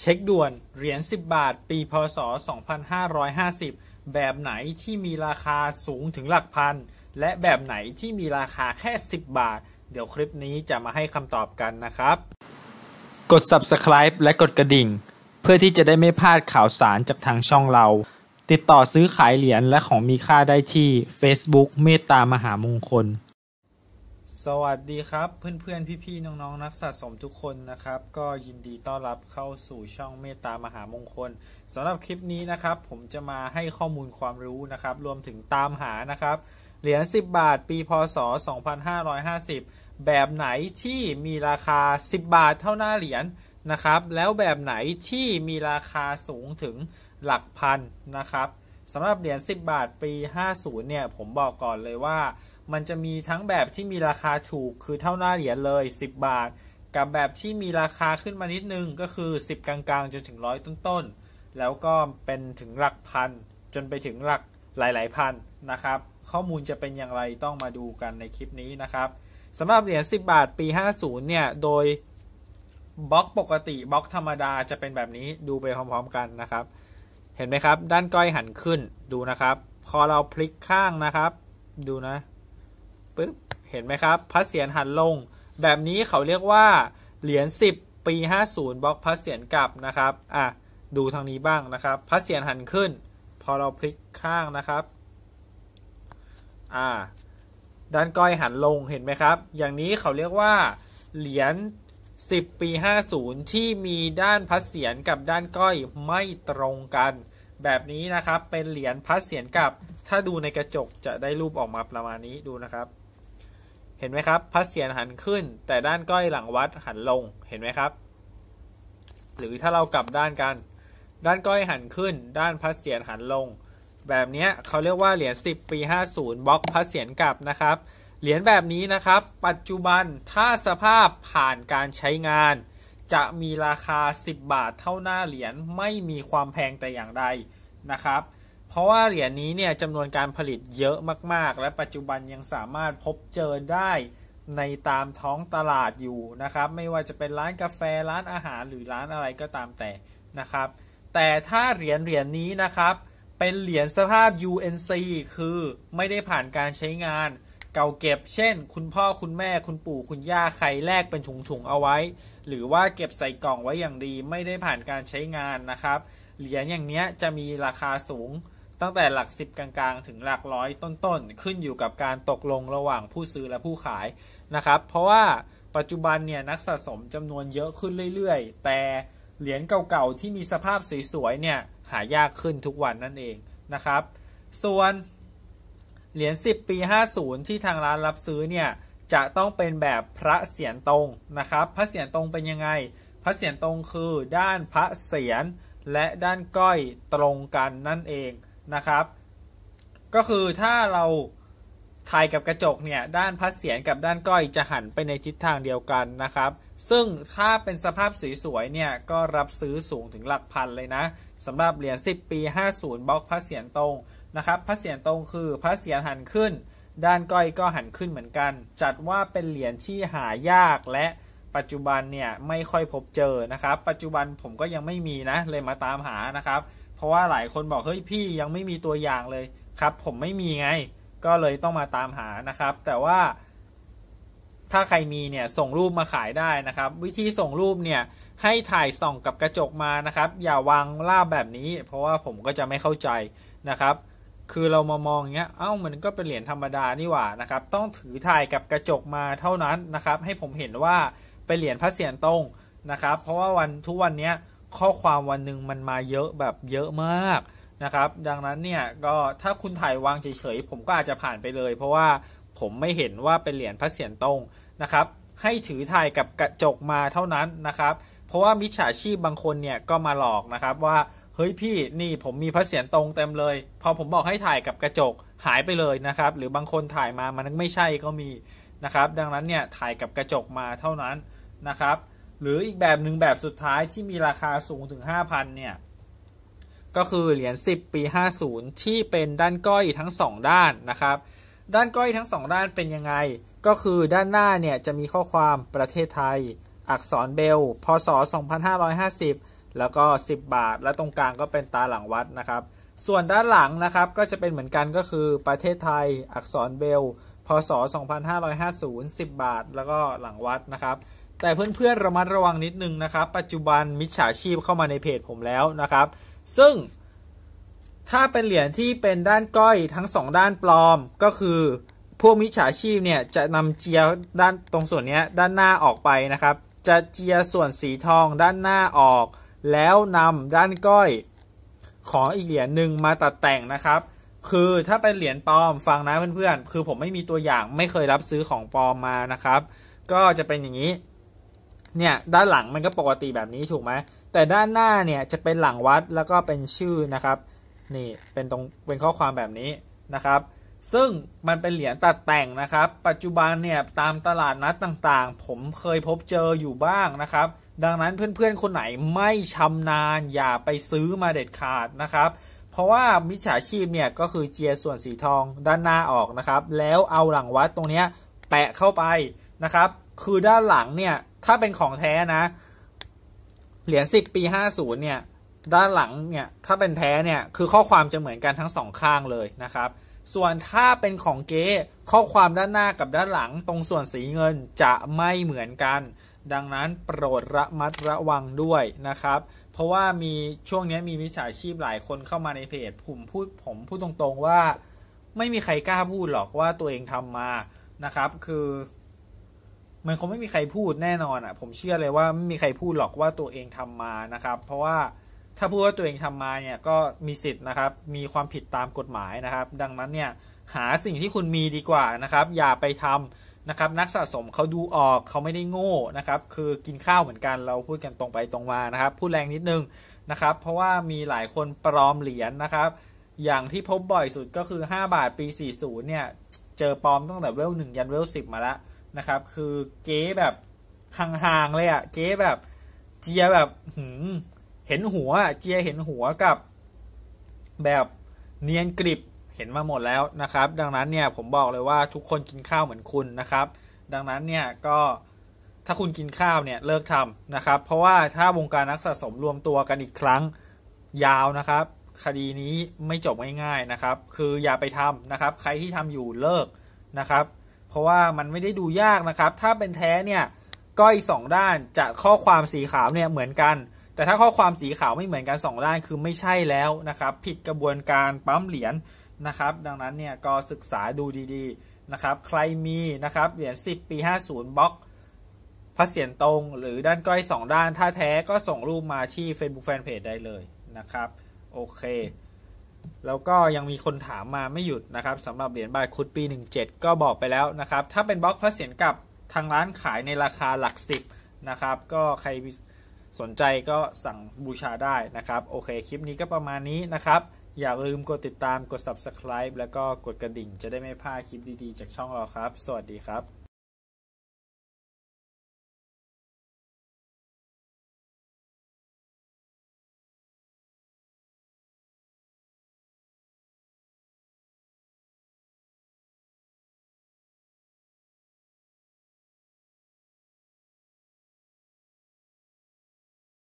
เช็คด่วน เหรียญ 10 บาท ปี พศ 2550 แบบไหนที่มีราคาสูงถึงหลักพันและแบบไหนที่มีราคาแค่ 10 บาท เดี๋ยวคลิปนี้จะมาให้คำตอบกันนะครับ กด subscribe และกดกระดิ่ง เพื่อที่จะได้ไม่พลาดข่าวสารจากทางช่องเรา ติดต่อซื้อขายเหรียญและของมีค่าได้ที่ Facebook เมตตามหามงคลสวัสดีครับ เพื่อนๆพี่ๆน้องๆนักสะสมทุกคนนะครับ ก็ยินดีต้อนรับเข้าสู่ช่องเมตตามหามงคลสำหรับคลิปนี้นะครับ ผมจะมาให้ข้อมูลความรู้นะครับ รวมถึงตามหานะครับเหรียญ10บาท ปีพศ2550แบบไหนที่มีราคา 10 บาทเท่าหน้าเหรียญนะครับ แล้วแบบไหนที่มีราคาสูงถึงหลักพันนะครับสำหรับเหรียญ10บาท ปี50เนี่ย ผมบอกก่อนเลยว่ามันจะมีทั้งแบบที่มีราคาถูกคือเท่าหน้าเหรียญเลย 10 บาท กับแบบที่มีราคาขึ้นมานิดนึงก็คือ 10 กลางๆจนถึงร้อยต้นๆ แล้วก็เป็นถึงหลักพันจนไปถึงหลักหลาย ๆ พันนะครับ ข้อมูลจะเป็นอย่างไรต้องมาดูกันในคลิปนี้นะครับสำหรับเหรียญ10 บาทปี 50 เนี่ยโดยบล็อกปกติบล็อกธรรมดาจะเป็นแบบนี้ดูไปพร้อมๆ กันนะครับ เห็นไหมครับ ด้านก้อยหันขึ้นดูนะครับ พอเราพลิกข้างนะครับ ดูนะปึ๊บเห็นไหมครับพัดเสียนหันลง แบบนี้เขาเรียกว่าเหรียญ10 ปี 50 บล็อกพัดเสียนกลับนะครับอ่ะดูทางนี้บ้างนะครับพัดเสียนหันขึ้น พอเราพลิกข้างนะครับอ่าด้านก้อยหันลงเห็นไหมครับ อย่างนี้เขาเรียกว่า เหรียญ10 ปี 50 ที่มีด้านพัดเสียนกับด้านก้อยไม่ตรงกัน แบบนี้นะครับเป็นเหรียญพัดเสียนกับ ถ้าดูในกระจกจะได้รูปออกมาประมาณนี้ดูนะครับเห็นไหมครับพระเศียรหันขึ้นแต่ด้านก้อยหลังวัดหันลงเห็นไหมครับ หรือถ้าเรากลับด้านกัน ด้านก้อยหันขึ้นด้านพระเศียรหันลง แบบนี้เขาเรียกว่าเหรียญ10 ปี 50บล็อกพระเศียรกลับนะครับ เหรียญแบบนี้นะครับ ปัจจุบันถ้าสภาพผ่านการใช้งาน จะมีราคา 10 บาทเท่าหน้าเหรียญไม่มีความแพงแต่อย่างใดนะครับเพราะว่าเหรียญนี้เนี่ยจำนวนการผลิตเยอะมากๆ และปัจจุบันยังสามารถพบเจอได้ในตามท้องตลาดอยู่นะครับไม่ว่าจะเป็นร้านกาแฟร้านอาหารหรือร้านอะไรก็ตามแต่นะครับ แต่ถ้าเหรียญเหรียญนี้นะครับ เป็นเหรียญสภาพ UNC คือไม่ได้ผ่านการใช้งาน เก่าเก็บเช่นคุณพ่อคุณแม่คุณปู่คุณย่าใครแลกเป็นถุงถุงเอาไว้ หรือว่าเก็บใส่กล่องไว้อย่างดี ไม่ได้ผ่านการใช้งานนะครับ เหรียญอย่างเนี้ยจะมีราคาสูงตั้งแต่หลักสิบ กลางๆ ถึงหลักร้อยต้นๆขึ้นอยู่กับการตกลงระหว่างผู้ซื้อและผู้ขายนะครับเพราะว่าปัจจุบันเนี่ยนักสะสมจำนวนเยอะขึ้นเรื่อย ๆ แต่เหรียญเก่า ๆ ที่มีสภาพสวยๆเนี่ยหายากขึ้นทุกวันนั่นเองนะครับ ส่วนเหรียญ10 ปี 50 ที่ทางร้านรับซื้อเนี่ยจะต้องเป็นแบบพระเสียรตรงนะครับพระเสียรตรงเป็นยังไงพระเสียรตรงคือด้านพระเสียรและด้านก้อยตรงกันนั่นเองนะครับ ก็คือถ้าเราถ่ายกับกระจกเนี่ยด้านพัดเสียงกับด้านก้อย จะหันไปในทิศทางเดียวกันนะครับ ซึ่งถ้าเป็นสภาพสวยๆเนี่ยก็รับซื้อสูงถึงหลักพันเลยนะสำหรับเหรียญ 10 ปี 50 บล็อกพัดเสียงตรงนะครับพัดเสียงตรงคือ พัดเสียงหันขึ้น ด้านก้อยก็หันขึ้นเหมือนกัน จัดว่าเป็นเหรียญที่หายากและปัจจุบันเนี่ยไม่ค่อยพบเจอนะครับ ปัจจุบันผมก็ยังไม่มีนะเลยมาตามหานะครับเพราะว่าหลายคนบอกเฮ้ยพี่ยังไม่มีตัวอย่างเลยครับ ผมไม่มีไงก็เลยต้องมาตามหานะครับ แต่ว่า ถ้าใครมีเนี่ยส่งรูปมาขายได้นะครับ วิธีส่งรูปเนี่ยให้ถ่ายส่องกับกระจกมานะครับ อย่าวางลาบแบบนี้ เพราะว่าผมก็จะไม่เข้าใจนะครับ คือเรามามองเงี้ยเอ้ามันก็เป็นเหรียญธรรมดานี่หว่านะครับต้องถือถ่ายกับกระจกมาเท่านั้นนะครับ ให้ผมเห็นว่าเป็นเหรียญพระเศียรตรงนะครับ เพราะว่าวันทุกวันเนี้ยข้อความวันหนึ่งมันมาเยอะแบบเยอะมากนะครับ ดังนั้นเนี่ยก็ถ้าคุณถ่ายวางเฉยๆผมก็อาจจะผ่านไปเลย เพราะว่าผมไม่เห็นว่าเป็นเหรียญพระเศียรตรงนะครับ ให้ถือถ่ายกับกระจกมาเท่านั้นนะครับ เพราะว่ามิจฉาชีพบางคนเนี่ยก็มาหลอกนะครับ ว่าเฮ้ยพี่นี่ผมมีพระเศียรตรงเต็มเลยพอผมบอกให้ถ่ายกับกระจกหายไปเลยนะครับ หรือบางคนถ่ายมามันไม่ใช่ก็มีนะครับ ดังนั้นเนี่ยถ่ายกับกระจกมาเท่านั้นนะครับหรืออีกแบบหนึ่งแบบสุดท้ายที่มีราคาสูงถึง5,000เนี่ยก็คือเหรียญ10ปี50ที่เป็นด้านก้อยทั้ง2ด้านนะครับ ด้านก้อยทั้ง2ด้านเป็นยังไง ก็คือด้านหน้าเนี่ยจะมีข้อความประเทศไทย อักษรเบลพศ2550 แล้วก็10บาท และตรงกลางก็เป็นตาหลังวัดนะครับ ส่วนด้านหลังนะครับก็จะเป็นเหมือนกันก็คือ ประเทศไทย อักษรเบลพศ 2550 10บาทแล้วก็หลังวัดนะครับแต่เพื่อนๆ ระมัดระวังนิดนึงนะครับ ปัจจุบันมิจฉาชีพเข้ามาในเพจผมแล้วนะครับ ซึ่ง ถ้าเป็นเหรียญที่เป็นด้านก้อย ทั้ง 2 ด้านปลอมก็คือพวกมิจฉาชีพเนี่ยจะนำเจียด้านตรงส่วนนี้ด้านหน้าออกไปนะครับ จะเจียส่วนสีทองด้านหน้าออก แล้วนำด้านก้อย ของอีกเหรียญหนึ่งมาตัดแต่งนะครับ คือถ้าเป็นเหรียญปลอมฟังนะเพื่อนๆ คือผมไม่มีตัวอย่างไม่เคยรับซื้อของปลอมมานะครับ ก็จะเป็นอย่างนี้เนี่ยด้านหลังมันก็ปกติแบบนี้ถูกไหมแต่ด้านหน้าเนี่ยจะเป็นหลังวัดแล้วก็เป็นชื่อนะครับนี่เป็นตรงเป็นข้อความแบบนี้นะครับ ซึ่งมันเป็นเหรียญตัดแต่งนะครับ ปัจจุบันเนี่ยตามตลาดนัดต่างๆ ผมเคยพบเจออยู่บ้างนะครับดังนั้นเพื่อนๆ คนไหนไม่ชำนาญอย่าไปซื้อมาเด็ดขาดนะครับ เพราะว่ามิจฉาชีพเนี่ยก็คือเจียส่วนสีทอง ด้านหน้าออกนะครับแล้วเอาหลังวัดตรงนี้แปะเข้าไปนะครับคือด้านหลังเนี่ยถ้าเป็นของแท้นะเหรียญสิบปีห้าศูนย์เนี่ย ด้านหลังเนี่ยถ้าเป็นแท้เนี่ยคือข้อความจะเหมือนกันทั้งสองข้างเลยนะครับส่วนถ้าเป็นของเก๊ข้อความด้านหน้ากับด้านหลังตรงส่วนสีเงินจะไม่เหมือนกัน ดังนั้นโปรดระมัดระวังด้วยนะครับ เพราะว่ามีช่วงนี้มีมิจฉาชีพหลายคนเข้ามาในเพจ ผมพูดผมพูดตรงๆว่า ไม่มีใครกล้าพูดหรอกว่าตัวเองทำมานะครับ คือมันคงไม่มีใครพูดแน่นอนอะ่ะผมเชื่อเลยว่าไม่มีใครพูดหรอกว่าตัวเองทำมานะครับเพราะว่าถ้าพูดว่าตัวเองทำมาเนี่ยก็มีสิทธิ์นะครับมีความผิดตามกฎหมายนะครับดังนั้นเนี่ยหาสิ่งที่คุณมีดีกว่านะครับอย่าไปทำนะครับนักสะสมเขาดูออกเขาไม่ได้โง่นะครับคือกินข้าวเหมือนกันเราพูดกันตรงไปตรงมานะครับพูดแรงนิดนึงนะครับเพราะว่ามีหลายคนปลอมเหรียญนนะครับอย่างที่พบบ่อยสุดก็คือ 5 บาทปี 40เนี่ยเจอปลอมตั้งแต่เวลหนึ่งยันเวลสิบมาแล้วนะครับคือเก๊แบบห่างๆเลยอะ่ะเก๊แบบเจียแบบหืมเห็นหัวเจียเห็นหัวกับ แบบเนียนกริบเห็นมาหมดแล้วนะครับ ดังนั้นเนี่ยผมบอกเลยว่าทุกคนกินข้าวเหมือนคุณนะครับ ดังนั้นเนี่ยก็ถ้าคุณกินข้าวเนี่ยเลิกทำนะครับ เพราะว่าถ้าวงการนักสะสมรวมตัวกันอีกครั้งยาวนะครับ คดีนี้ไม่จบง่ายๆนะครับ คืออย่าไปทำนะครับ ใครที่ทำอยู่เลิกนะครับเพราะว่ามันไม่ได้ดูยากนะครับ ถ้าเป็นแท้เนี่ยก้อยสองด้านจะข้อความสีขาวเนี่ยเหมือนกัน แต่ถ้าข้อความสีขาวไม่เหมือนกัน 2 ด้านคือไม่ใช่แล้วนะครับผิดกระบวนการปั๊มเหรียญนะครับดังนั้นเนี่ยก็ศึกษาดูดีๆนะครับ ใครมีนะครับเหรียญ10 ปี 50บล็อกพัสเสียนตรง หรือด้านก้อย 2 ด้าน ถ้าแท้ก็ส่งรูปมาที่ Facebook Fanpage ได้เลยนะครับ โอเคแล้วก็ยังมีคนถามมาไม่หยุดนะครับสำหรับเหรียญบาทคุดปี 17 ก็บอกไปแล้วนะครับถ้าเป็นบล็อกพระเศียรกับทางร้านขายในราคาหลักสิบนะครับก็ใครสนใจก็สั่งบูชาได้นะครับ โอเคคลิปนี้ก็ประมาณนี้นะครับอย่าลืมกดติดตามกด subscribe แล้วก็กดกระดิ่งจะได้ไม่พลาดคลิปดีๆจากช่องเราครับ สวัสดีครับ